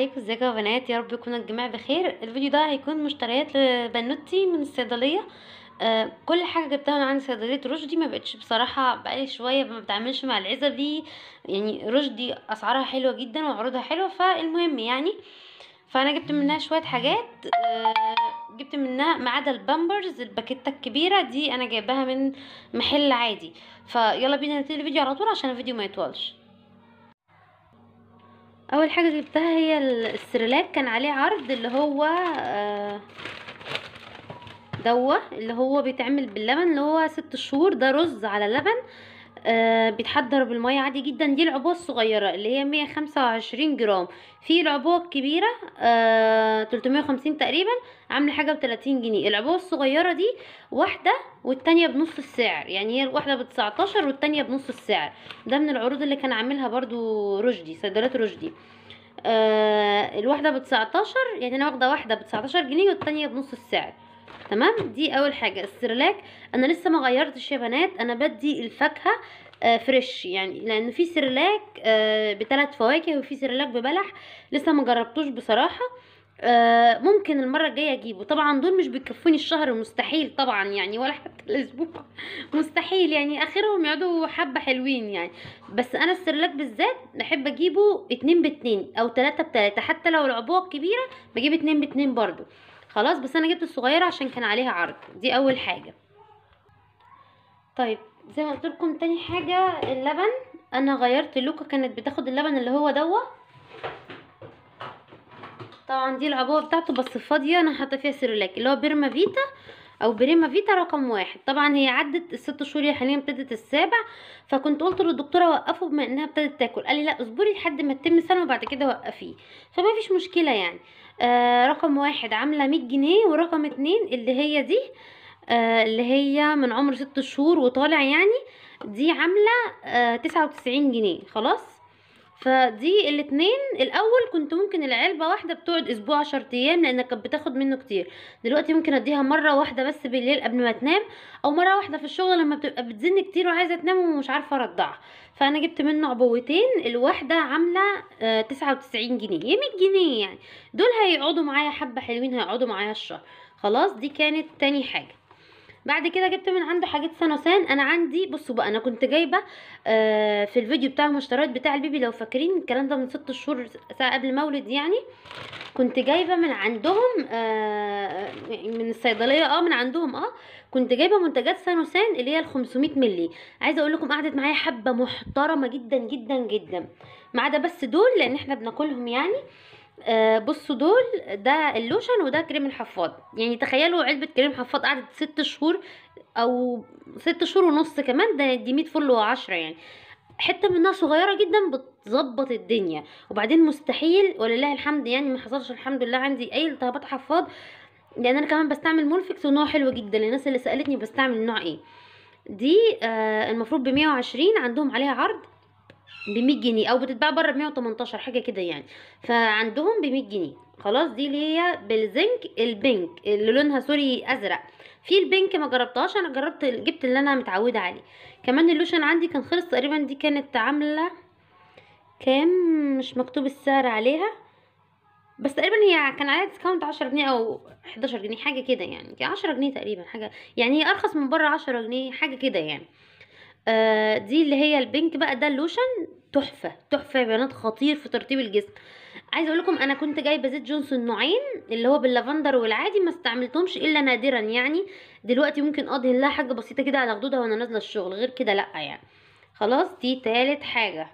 عليكم ازيكم يا بنات يا رب يكون الجميع بخير الفيديو ده هيكون مشتريات لبنوتي من الصيدليه آه كل حاجه جبتها من عند صيدليه رشدي ما بقتش بصراحه بقالي شويه ما بتعملش مع العزبي دي يعني رشدي اسعارها حلوه جدا وعروضها حلوه فالمهم يعني فانا جبت منها شويه حاجات آه جبت منها ما عدا البامبرز الباكيته الكبيره دي انا جايباها من محل عادي فيلا بينا نبتدي الفيديو على طول عشان الفيديو ما يطولش اول حاجه جبتها هي السريلاك كان عليه عرض اللي هو آه، دوه اللي هو بيتعمل باللبن اللي هو ست شهور ده رز على لبن آه بيتحضر بالميه عادي جدا دي العبوه الصغيره اللي هي 125 جرام في العبوه الكبيره آه 350 تقريبا عامله حاجه ب 30 جنيه العبوه الصغيره دي واحده والتانية بنص السعر يعني هي الواحده ب 19 والتانية بنص السعر ده من العروض اللي كان عاملها برضو رشدي صيدلات رشدي آه الواحده ب 19 يعني انا واخده واحده ب 19 جنيه والتانية بنص السعر تمام دي اول حاجه السيرلاك انا لسه ما غيرتش يا بنات انا بدي الفاكهه آه، فريش يعني لان في سيرلاك آه، بثلاث فواكه وفي سيرلاك ببلح لسه ما جربتوش بصراحه آه ممكن المره الجايه اجيبه طبعا دول مش بيكفوني الشهر مستحيل طبعا يعني ولا حتى الاسبوع مستحيل يعني اخرهم يقعدوا حبه حلوين يعني بس انا السرلاك بالذات بحب اجيبه اتنين باتنين او تلاتة بتلاتة حتى لو العبوه كبيره بجيب اتنين باتنين برضو خلاص بس انا جبت الصغيره عشان كان عليها عرض دي اول حاجه طيب زي ما قلت لكم تاني حاجه اللبن انا غيرت لوكا كانت بتاخد اللبن اللي هو دوت طبعا دي العبوه بتاعته بس فاضيه انا حاطه فيها سيرولاك اللي هو بيرما فيتا او بريما فيتا رقم واحد طبعا هي عدت الست شهور هي حاليا ابتدت السابع فكنت قلت للدكتوره وقفه بما انها ابتدت تاكل قال لي لا اصبري لحد ما تتم سنه وبعد كده وقفيه فما فيش مشكله يعني آه رقم واحد عامله 100 جنيه ورقم اتنين اللي هي دي آه اللي هي من عمر ست شهور وطالع يعني دي عامله آه 99 جنيه خلاص فدي الاتنين الاول كنت ممكن العلبه واحده بتقعد اسبوع عشر ايام لان كانت بتاخد منه كتير دلوقتي ممكن اديها مره واحده بس بالليل قبل ما تنام او مره واحده في الشغل لما بتبقى بتزن كتير وعايزه تنام ومش عارفه ارضعها فانا جبت منه عبوتين الواحده عامله آه، تسعة وتسعين جنيه يا مية جنيه يعني دول هيقعدوا معايا حبه حلوين هيقعدوا معايا الشهر خلاص دي كانت تاني حاجه بعد كده جبت من عنده حاجات سانوسان انا عندي بصوا بقى انا كنت جايبه آه، في الفيديو بتاع المشتريات بتاع البيبي لو فاكرين الكلام ده من ست شهور ساعه قبل مولد يعني كنت جايبه من عندهم آه، من الصيدليه اه من عندهم اه كنت جايبه منتجات سانوسان اللي هي ال 500 مللي عايزه اقول لكم قعدت معايا حبه محترمه جدا جدا جدا ما عدا بس دول لان احنا بناكلهم يعني آه، بصوا دول ده اللوشن وده كريم الحفاض يعني تخيلوا علبة كريم حفاض قعدت ست شهور او ست شهور ونص كمان ده دي مية فل وعشرة يعني حته منها صغيره جدا بتظبط الدنيا وبعدين مستحيل ولله الحمد يعني ما حصلش الحمد لله عندي اي التهابات حفاض لان انا كمان بستعمل مولفكس ونوع حلو جدا للناس اللي سالتني بستعمل نوع ايه دي آه المفروض بمية وعشرين عندهم عليها عرض ب 100 جنيه او بتتباع بره ب 118 حاجه كده يعني فعندهم ب 100 جنيه خلاص دي اللي هي بالزنك البينك اللي لونها سوري ازرق في البينك ما جربتهاش انا جربت جبت اللي انا متعوده عليه كمان اللوشن عندي كان خلص تقريبا دي كانت عامله كام مش مكتوب السعر عليها بس تقريبا هي كان عليها ديسكاونت عشرة جنيه او حداشر جنيه حاجه كده يعني عشرة جنيه تقريبا حاجه يعني هي ارخص من بره عشرة جنيه حاجه كده يعني آه دي اللي هي البينك بقى ده اللوشن تحفه تحفه يا بنات خطير في ترطيب الجسم عايزه اقول لكم انا كنت جايبه زيت جونسون نوعين اللي هو باللافندر والعادي ما استعملتهمش الا نادرا يعني دلوقتي ممكن ادهن لها حاجه بسيطه كده على خدودها وانا نازله الشغل غير كده لا يعني خلاص دي تالت حاجه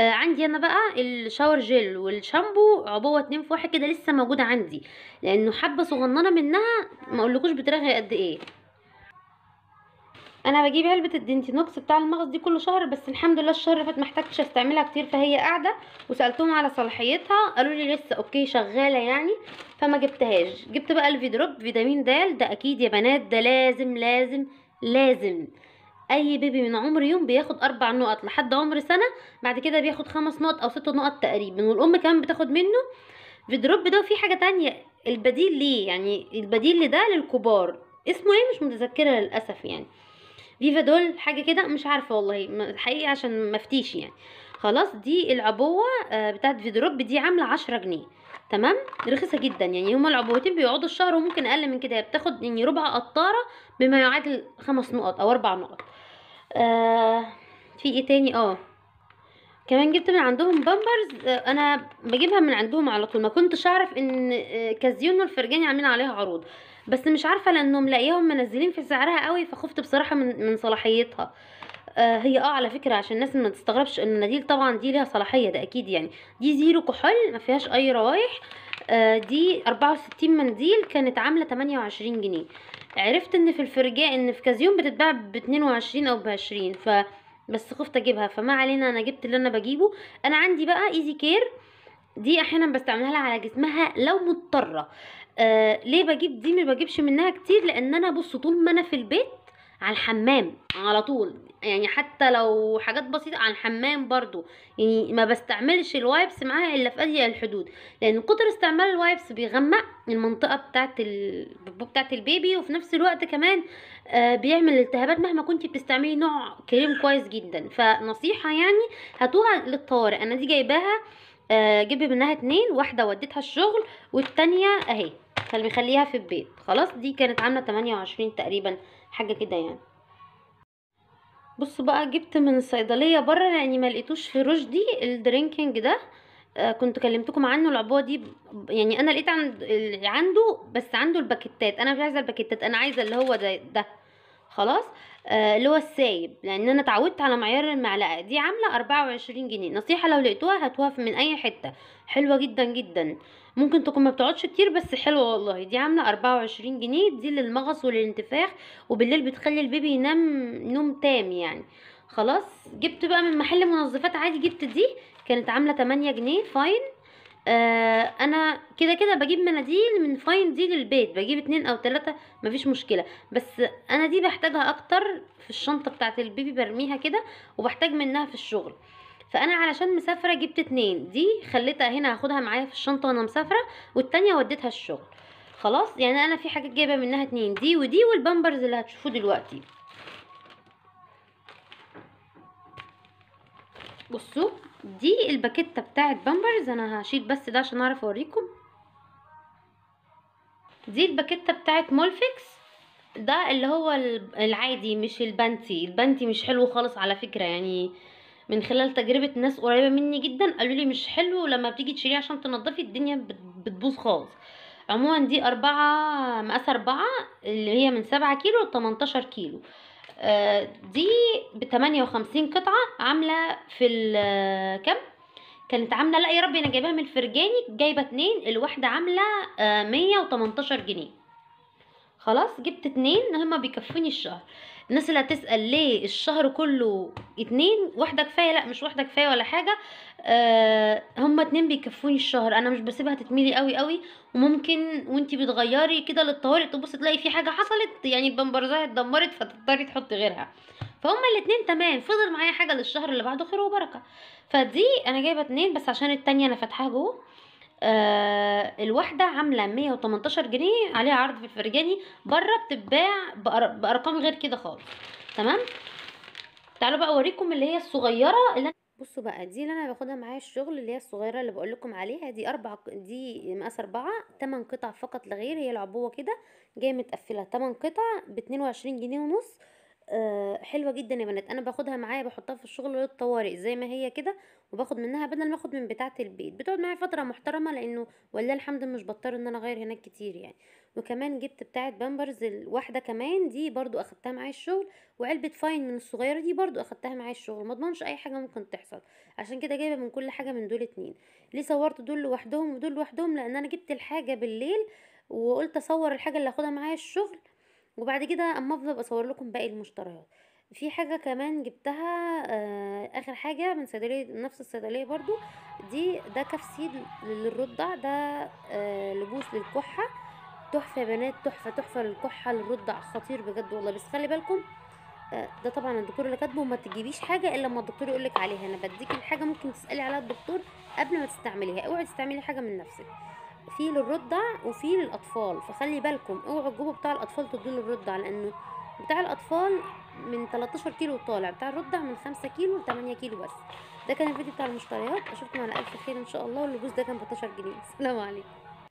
آه عندي انا بقى الشاور جيل والشامبو عبوه اتنين في واحد كده لسه موجوده عندي لانه حبه صغننه منها ما اقولكوش بترغي قد ايه انا بجيب علبه الدنتينوكس بتاع المغص دي كل شهر بس الحمد لله الشهر اللي فات محتاجتش استعملها كتير فهي قاعده وسالتهم على صلاحيتها قالوا لي لسه اوكي شغاله يعني فما جبتهاش جبت بقى الفيدروب فيتامين د ده اكيد يا بنات ده لازم لازم لازم اي بيبي من عمر يوم بياخد اربع نقط لحد عمر سنه بعد كده بياخد خمس نقط او ست نقط تقريبا والام كمان بتاخد منه فيدروب ده وفي حاجه تانية البديل ليه يعني البديل لده للكبار اسمه ايه مش متذكره للاسف يعني دول حاجه كده مش عارفه والله حقيقي عشان مفتيش يعني خلاص دي العبوه آه، بتاعت فيدروب دي عامله عشرة جنيه تمام رخيصه جدا يعني هما العبوتين بيقعدوا الشهر وممكن اقل من كده بتاخد يعني ربع قطاره بما يعادل خمس نقط او اربع نقط آه في ايه تاني اه كمان جبت من عندهم بامبرز آه، انا بجيبها من عندهم على طول ما كنتش اعرف ان آه، كازيون والفرجاني عاملين عليها عروض بس مش عارفه لانهم لاقياهم منزلين في سعرها قوي فخفت بصراحه من من صلاحيتها آه، هي اه على فكره عشان الناس ما تستغربش المناديل طبعا دي ليها صلاحيه ده اكيد يعني دي زيرو كحول ما فيهاش اي روايح دي 64 منديل كانت عامله 28 جنيه عرفت ان في الفرجاء ان في كازيون بتتباع ب 22 او ب 20 ف بس خفت اجيبها فما علينا انا جبت اللي انا بجيبه انا عندي بقى ايزي كير دي احيانا بستعملها على جسمها لو مضطره آه ليه بجيب دي ما بجيبش منها كتير لان انا بص طول ما انا في البيت على الحمام على طول يعني حتى لو حاجات بسيطة على الحمام برضو يعني ما بستعملش الوايبس معاها الا في اضيق الحدود لان قدر استعمال الوايبس بيغمق المنطقة بتاعة بتاعت البيبي وفي نفس الوقت كمان آه، بيعمل التهابات مهما كنت بتستعملي نوع كريم كويس جدا فنصيحة يعني هاتوها للطوارئ انا دي جايباها آه منها اتنين واحدة وديتها الشغل والتانية اهي فبيخليها في البيت خلاص دي كانت عاملة 28 تقريبا حاجه كده يعني بص بقى جبت من الصيدليه بره لاني يعني ما لقيتوش في رشدي الدرينكينج ده آه كنت كلمتكم عنه العبوه دي يعني انا لقيت عند عنده بس عنده الباكيتات انا مش عايزه الباكيتات انا عايزه اللي هو ده, ده خلاص آه اللي هو السايب لان انا اتعودت على معيار المعلقه دي عامله 24 جنيه نصيحه لو لقيتوها هاتوها من اي حته حلوه جدا جدا ممكن تكون ما بتقعدش كتير بس حلوه والله دي عامله 24 جنيه دي للمغص وللانتفاخ وبالليل بتخلي البيبي ينام نوم تام يعني خلاص جبت بقى من محل منظفات عادي جبت دي كانت عامله 8 جنيه فاين آه انا كده كده بجيب مناديل من فاين دي للبيت بجيب اتنين او تلاتة مفيش مشكلة بس انا دي بحتاجها اكتر في الشنطة بتاعت البيبي برميها كده وبحتاج منها في الشغل فانا علشان مسافره جبت اتنين دي خليتها هنا هاخدها معايا في الشنطه وانا مسافره والتانيه وديتها الشغل خلاص يعني انا في حاجات جايبه منها اتنين دي ودي والبامبرز اللي هتشوفوه دلوقتي بصوا دي الباكيته بتاعت بامبرز انا هشيل بس ده عشان اعرف اوريكم دي الباكيته بتاعت مولفكس ده اللي هو العادي مش البنتي البنتي مش حلو خالص على فكره يعني من خلال تجربه ناس قريبه مني جدا قالوا لي مش حلو لما بتيجي تشيليه عشان تنضفي الدنيا بتبوظ خالص عموما دي أربعة مقاس أربعة اللي هي من سبعة كيلو لتمنتاشر كيلو آه دي بتمانية وخمسين قطعة عاملة في كام كانت عاملة لا يا ربي أنا جايباها من الفرجاني جايبة اتنين الواحدة عاملة آه، مية وتمنتاشر جنيه خلاص جبت اتنين هما بيكفوني الشهر الناس اللي هتسال ليه الشهر كله اتنين واحده كفايه لا مش واحده كفايه ولا حاجه آه هما اتنين بيكفوني الشهر انا مش بسيبها تتملي قوي قوي وممكن وانتي بتغيري كده للطوارئ تبصي تلاقي في حاجه حصلت يعني البمبرزايه اتدمرت فتضطري تحطي غيرها فهم الاتنين تمام فضل معايا حاجه للشهر اللي بعده خير وبركه فدي انا جايبه اتنين بس عشان التانية انا فاتحاها جوه آه الواحده عامله 118 جنيه عليها عرض في الفرجاني بره بتتباع بارقام غير كده خالص تمام تعالوا بقى اوريكم اللي هي الصغيره اللي بصوا بقى دي اللي انا باخدها معايا الشغل اللي هي الصغيره اللي بقول لكم عليها دي اربع دي مقاس اربعة تمن قطع فقط لغير هي العبوه كده جايه متقفله تمن قطع باتنين وعشرين جنيه ونص آه، حلوه جدا يا بنات انا باخدها معايا بحطها في الشغل للطوارئ زي ما هي كده وباخد منها بدل ما اخد من بتاعه البيت بتقعد معايا فتره محترمه لانه والله الحمد مش بضطر ان انا اغير هناك كتير يعني وكمان جبت بتاعه بامبرز الواحده كمان دي برضو اخدتها معايا الشغل وعلبه فاين من الصغيره دي برضو اخدتها معايا الشغل ما اضمنش اي حاجه ممكن تحصل عشان كده جايبه من كل حاجه من دول اتنين ليه صورت دول لوحدهم ودول لوحدهم لان انا جبت الحاجه بالليل وقلت اصور الحاجه اللي هاخدها معايا الشغل وبعد كده اما افضل اصور لكم باقي المشتريات في حاجه كمان جبتها آه، اخر حاجه من صيدليه نفس الصيدليه برضو دي ده كفسيد للرضع ده آه، لبوس للكحه تحفه يا بنات تحفه تحفه للكحه للرضع خطير بجد والله بس خلي بالكم آه، ده طبعا الدكتور اللي كاتبه ما تجيبيش حاجه الا لما الدكتور يقولك عليها انا بديكي الحاجه ممكن تسالي عليها الدكتور قبل ما تستعمليها اوعي تستعملي حاجه من نفسك في للرضع وفي للاطفال فخلي بالكم اوعوا تجيبوا بتاع الاطفال تدوه للرضع لانه بتاع الاطفال من 13 كيلو طالع بتاع الرضع من 5 كيلو ل 8 كيلو بس ده كان الفيديو بتاع المشتريات اشوفكم على الف خير ان شاء الله والجوز ده كان ب 12 جنيه سلام عليكم